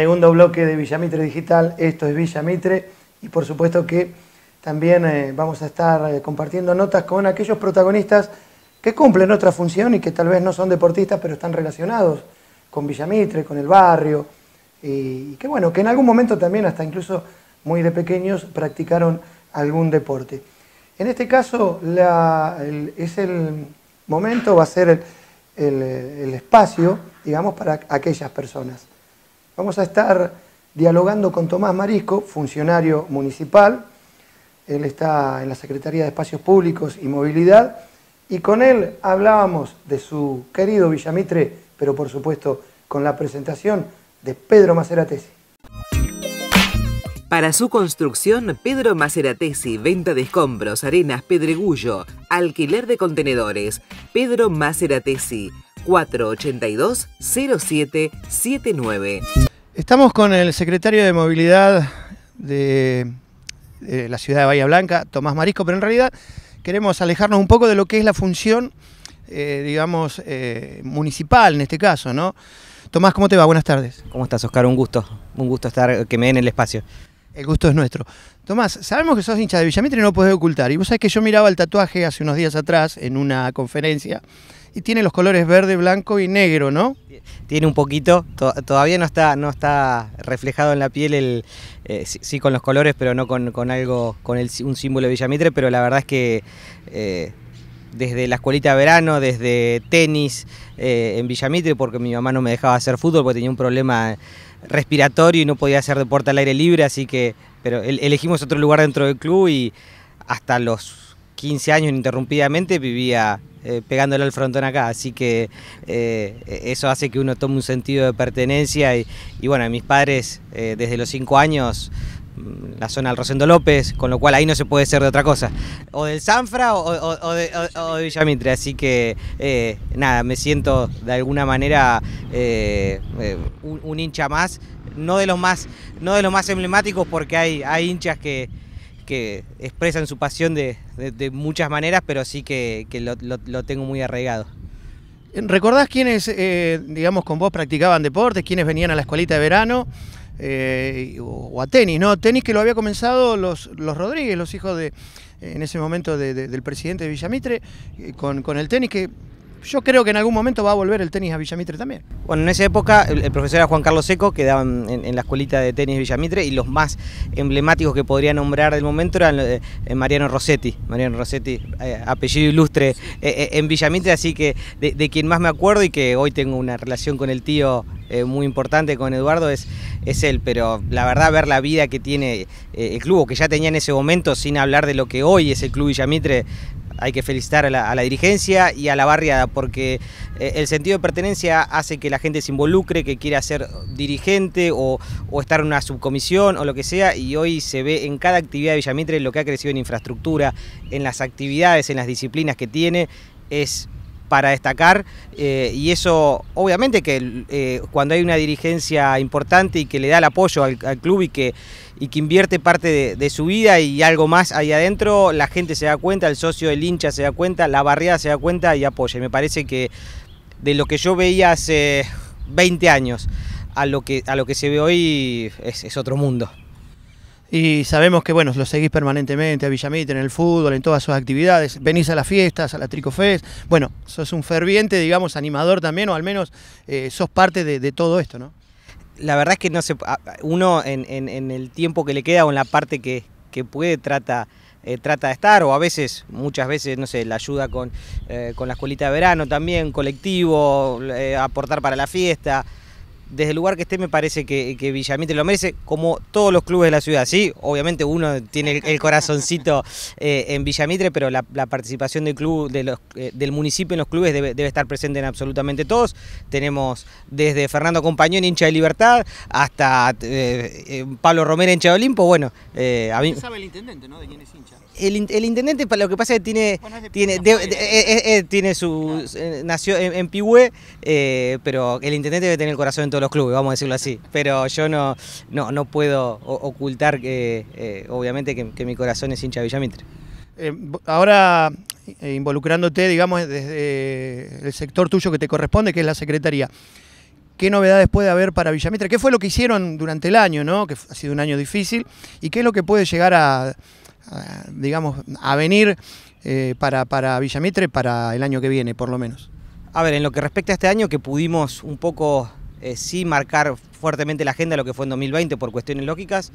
segundo bloque de Villamitre Digital. Esto es Villamitre y por supuesto que también eh, vamos a estar eh, compartiendo notas con aquellos protagonistas que cumplen otra función y que tal vez no son deportistas, pero están relacionados con Villamitre, con el barrio, y, que bueno, que en algún momento también, hasta incluso muy de pequeños, practicaron algún deporte. En este caso es el momento, va a ser el espacio, digamos, para aquellas personas. Vamos a estar dialogando con Tomás Marisco, funcionario municipal. Él está en la Secretaría de Espacios Públicos y Movilidad. Y con él hablábamos de su querido Villamitre, pero por supuesto con la presentación de Pedro Maceratesi. Para su construcción, Pedro Maceratesi, venta de escombros, arenas, pedregullo, alquiler de contenedores. Pedro Maceratesi, 482-0779. Estamos con el secretario de Movilidad de, la ciudad de Bahía Blanca, Tomás Marisco, pero en realidad queremos alejarnos un poco de lo que es la función, eh, digamos, eh, municipal en este caso, ¿no? Tomás, ¿cómo te va? Buenas tardes. ¿Cómo estás, Oscar? Un gusto, un gusto estar, que me den el espacio. El gusto es nuestro. Tomás, sabemos que sos hincha de Villamitre y no podés ocultar. Y vos sabés que yo miraba el tatuaje hace unos días atrás en una conferencia y tiene los colores verde, blanco y negro, ¿no? Tiene un poquito, todavía no está, no está reflejado en la piel, el, eh, sí, con los colores, pero no con, algo, con el, un símbolo de Villamitre, pero la verdad es que eh, desde la escuelita de verano, desde tenis eh, en Villamitre, porque mi mamá no me dejaba hacer fútbol porque tenía un problema respiratorio y no podía hacer deporte al aire libre, así que pero elegimos otro lugar dentro del club y hasta los 15 años ininterrumpidamente vivía pegándolo eh, pegándole al frontón acá, así que eh, eso hace que uno tome un sentido de pertenencia y, y bueno, mis padres desde los 5 años la zona del Rosendo López, con lo cual ahí no se puede ser de otra cosa, o del Sanfra o, de, así que eh, nada, me siento de alguna manera eh, eh, un, hincha más, no de los más, no de más emblemáticos porque hay, hay hinchas que que expresan su pasión de, muchas maneras, pero sí que, lo, tengo muy arraigado. ¿Recordás quiénes, digamos, con vos practicaban deportes, quiénes venían a la escuelita de verano? Eh, o, a tenis, ¿no? Tenis que lo había comenzado los, los Rodríguez, los hijos de, en ese momento del presidente de Villamitre, eh, con, con el tenis que yo creo que en algún momento va a volver el tenis a Villamitre también. Bueno, en esa época el, profesor era Juan Carlos Seco, que daba en, la escuelita de tenis Villamitre, y los más emblemáticos que podría nombrar del momento eran eh, Mariano Rossetti. Mariano Rossetti, apellido ilustre en Villamitre, así que de, quien más me acuerdo y que hoy tengo una relación con el tío muy importante, con Eduardo, es es él, pero la verdad ver la vida que tiene eh, el club, que ya tenía en ese momento, sin hablar de lo que hoy es el club Villamitre, hay que felicitar a la, dirigencia y a la barriada, porque eh, el sentido de pertenencia hace que la gente se involucre, que quiera ser dirigente o, o, estar en una subcomisión o lo que sea, y hoy se ve en cada actividad de Villamitre lo que ha crecido en infraestructura, en las actividades, en las disciplinas que tiene, es para destacar eh, y eso obviamente que eh, cuando hay una dirigencia importante y que le da el apoyo al, club y que, y que invierte parte de, su vida y algo más ahí adentro, la gente se da cuenta, el socio, el hincha se da cuenta, la barriada se da cuenta y apoya. Y me parece que de lo que yo veía hace 20 años a lo que, a lo que se ve hoy es otro mundo y sabemos que bueno, lo seguís permanentemente a Villamita en el fútbol, en todas sus actividades, venís a las fiestas, a la Tricofest, bueno, sos un ferviente, digamos, animador también, o al menos eh, sos parte de, todo esto, ¿no? La verdad es que no se, uno en, el tiempo que le queda o en la parte que, puede trata... Eh, trata de estar, o a veces, muchas veces, no sé, la ayuda con, eh, con la escuelita de verano también, colectivo, aportar para la fiesta, desde el lugar que esté me parece que, Villamitre lo merece, como todos los clubes de la ciudad. Sí, obviamente uno tiene el, corazoncito eh, en Villamitre, pero la, participación del club, de los, eh, del municipio en los clubes debe, estar presente en absolutamente todos. Tenemos desde Fernando Compañón, hincha de Libertad, hasta eh, Pablo Romero, hincha de Olimpo. Bueno, sabe el intendente, ¿no? De quién es hincha. El, intendente, lo que pasa es que tiene, tiene, tiene su, nació en, en pero el intendente debe tener el corazón en todo los clubes, vamos a decirlo así. Pero yo no, no, puedo ocultar, que, eh, obviamente, que, mi corazón es hincha Villamitre. Eh, ahora, eh, involucrándote, digamos, desde el sector tuyo que te corresponde, que es la Secretaría, ¿qué novedades puede haber para Villamitre? ¿Qué fue lo que hicieron durante el año, ¿no? que ha sido un año difícil? ¿Y qué es lo que puede llegar a, digamos, a venir para, para Villamitre para el año que viene, por lo menos? A ver, en lo que respecta a este año, que pudimos un poco eh, sí marcar fuertemente la agenda de lo que fue en 2020 por cuestiones lógicas.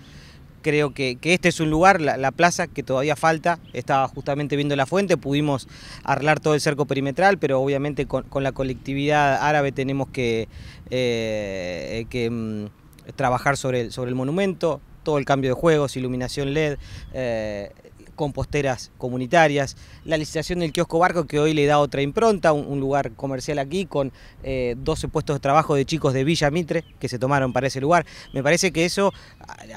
Creo que, este es un lugar, la, plaza, que todavía falta. Estaba justamente viendo la fuente, pudimos arreglar todo el cerco perimetral, pero obviamente con, la colectividad árabe tenemos que, eh, mm, trabajar sobre sobre el monumento, todo el cambio de juegos, iluminación LED, eh, composteras comunitarias, la licitación del kiosco Barco que hoy le da otra impronta, un, lugar comercial aquí con 12 eh, puestos de trabajo de chicos de Villa Mitre que se tomaron para ese lugar. Me parece que eso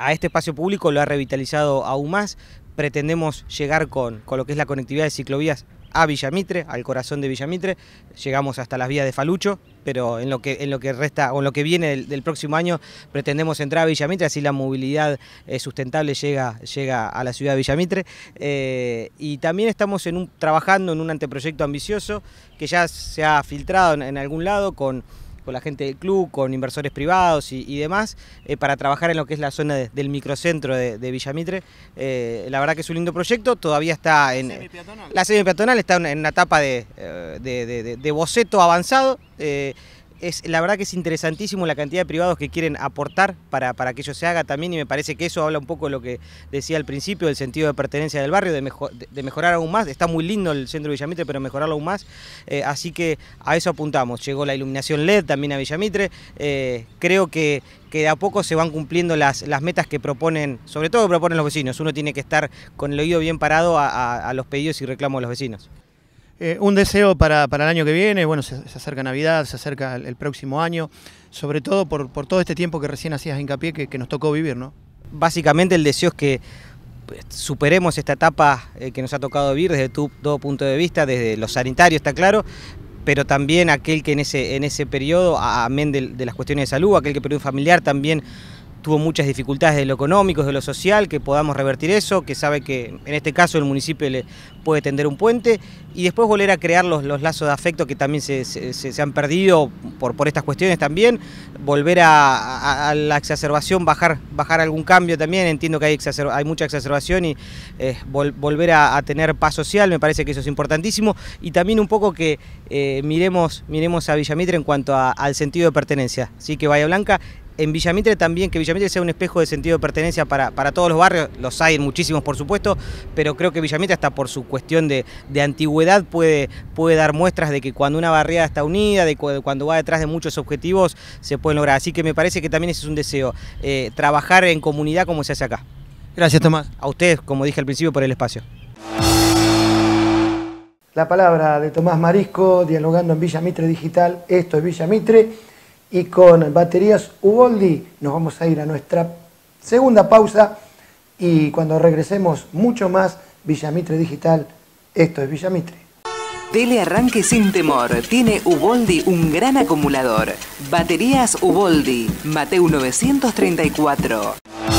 a, este espacio público lo ha revitalizado aún más. Pretendemos llegar con lo que es la conectividad de ciclovías a Villamitre, al corazón de Villamitre. Llegamos hasta las vías de Falucho, pero en lo que, en lo que resta o en lo que viene del, próximo año pretendemos entrar a Villamitre, así la movilidad eh, sustentable llega, llega a la ciudad de Villamitre. Eh, y también estamos en un, trabajando en un anteproyecto ambicioso que ya se ha filtrado en algún lado con con la gente del club, con inversores privados y, demás, eh, para trabajar en lo que es la zona del microcentro de, de Villamitre. Eh, la verdad que es un lindo proyecto, todavía está en... Eh, la semi peatonal está en una etapa de boceto avanzado es, la verdad que es interesantísimo la cantidad de privados que quieren aportar para, que ello se haga también y me parece que eso habla un poco de lo que decía al principio, del sentido de pertenencia del barrio, de, mejorar aún más. Está muy lindo el centro de Villamitre, pero mejorarlo aún más. Eh, así que a eso apuntamos. Llegó la iluminación LED también a Villamitre. Eh, creo que, que de a poco se van cumpliendo las, las metas que proponen, sobre todo proponen los vecinos. Uno tiene que estar con el oído bien parado a, a los pedidos y reclamos de los vecinos. Eh, un deseo para, el año que viene, bueno, se, acerca Navidad, se acerca el, próximo año, sobre todo por, todo este tiempo que recién hacías hincapié que, nos tocó vivir, ¿no? Básicamente el deseo es que eh, superemos esta etapa eh, que nos ha tocado vivir desde tu, todo punto de vista, desde lo sanitario está claro, pero también aquel que en ese, en ese periodo, amén de, de las cuestiones de salud, aquel que perdió familiar también tuvo muchas dificultades de lo económico, de lo social, que podamos revertir eso, que sabe que en este caso el municipio le puede tender un puente y después volver a crear los, lazos de afecto que también se, han perdido por, por, estas cuestiones también, volver a, la exacerbación, bajar, bajar algún cambio también, entiendo que hay, hay mucha exacerbación y eh, volver a, tener paz social, me parece que eso es importantísimo y también un poco que eh, miremos, miremos a Villamitre en cuanto al sentido de pertenencia, así que Bahía Blanca en Villamitre también, que Villamitre sea un espejo de sentido de pertenencia para, para todos los barrios, los hay muchísimos por supuesto, pero creo que Villamitre hasta por su cuestión de, antigüedad puede, puede dar muestras de que cuando una barriada está unida, de cuando va detrás de muchos objetivos, se puede lograr. Así que me parece que también ese es un deseo, eh, trabajar en comunidad como se hace acá. Gracias Tomás. A ustedes, como dije al principio, por el espacio. La palabra de Tomás Marisco, dialogando en Villa Mitre Digital, esto es Villa Mitre y con baterías Uboldi nos vamos a ir a nuestra segunda pausa y cuando regresemos mucho más Villamitre Digital, esto es Villamitre. Telearranque sin temor. Tiene Uboldi un gran acumulador. Baterías Uboldi, Mateo 934.